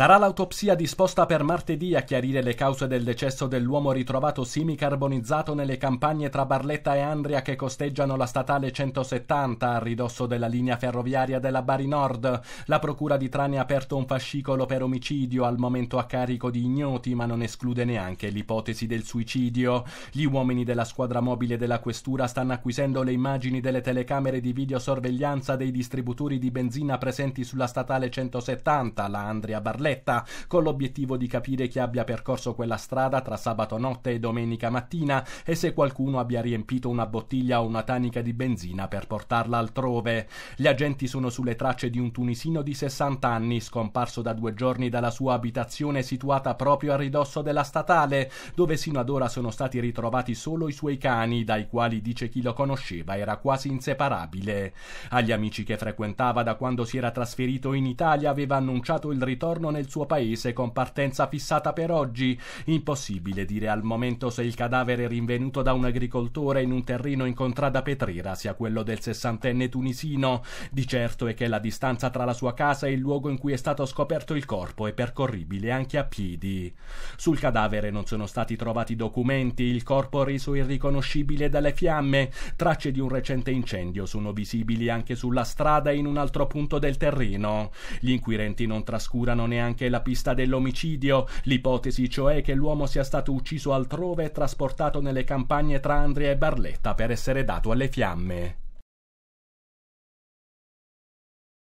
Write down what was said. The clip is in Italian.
Sarà l'autopsia disposta per martedì a chiarire le cause del decesso dell'uomo ritrovato semicarbonizzato nelle campagne tra Barletta e Andria che costeggiano la statale 170 a ridosso della linea ferroviaria della Bari Nord. La procura di Trani ha aperto un fascicolo per omicidio al momento a carico di ignoti, ma non esclude neanche l'ipotesi del suicidio. Gli uomini della squadra mobile della questura stanno acquisendo le immagini delle telecamere di videosorveglianza dei distributori di benzina presenti sulla statale 170, la Andria Barletta diretta, con l'obiettivo di capire chi abbia percorso quella strada tra sabato notte e domenica mattina e se qualcuno abbia riempito una bottiglia o una tanica di benzina per portarla altrove. Gli agenti sono sulle tracce di un tunisino di 60 anni, scomparso da due giorni dalla sua abitazione situata proprio a ridosso della statale, dove sino ad ora sono stati ritrovati solo i suoi cani, dai quali dice chi lo conosceva era quasi inseparabile. Agli amici che frequentava da quando si era trasferito in Italia aveva annunciato il ritorno nel suo paese con partenza fissata per oggi. Impossibile dire al momento se il cadavere rinvenuto da un agricoltore in un terreno in contrada Petrera sia quello del sessantenne tunisino. Di certo è che la distanza tra la sua casa e il luogo in cui è stato scoperto il corpo è percorribile anche a piedi. Sul cadavere non sono stati trovati documenti, il corpo reso irriconoscibile dalle fiamme, tracce di un recente incendio sono visibili anche sulla strada e in un altro punto del terreno. Gli inquirenti non trascurano neanche anche la pista dell'omicidio, l'ipotesi cioè che l'uomo sia stato ucciso altrove e trasportato nelle campagne tra Andria e Barletta per essere dato alle fiamme.